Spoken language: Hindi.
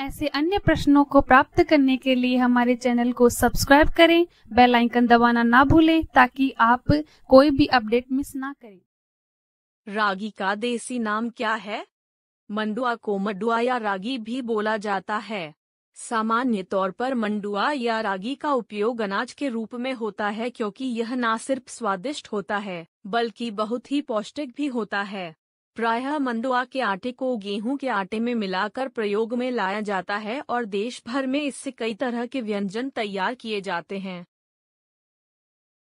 ऐसे अन्य प्रश्नों को प्राप्त करने के लिए हमारे चैनल को सब्सक्राइब करें बेल आइकन दबाना ना भूलें ताकि आप कोई भी अपडेट मिस ना करें रागी का देसी नाम क्या है मंडुआ को मडुआ या रागी भी बोला जाता है सामान्य तौर पर मंडुआ या रागी का उपयोग अनाज के रूप में होता है क्योंकि यह न सिर्फ स्वादिष्ट होता है बल्कि बहुत ही पौष्टिक भी होता है प्रायः मंदुआ के आटे को गेहूं के आटे में मिलाकर प्रयोग में लाया जाता है और देश भर में इससे कई तरह के व्यंजन तैयार किए जाते हैं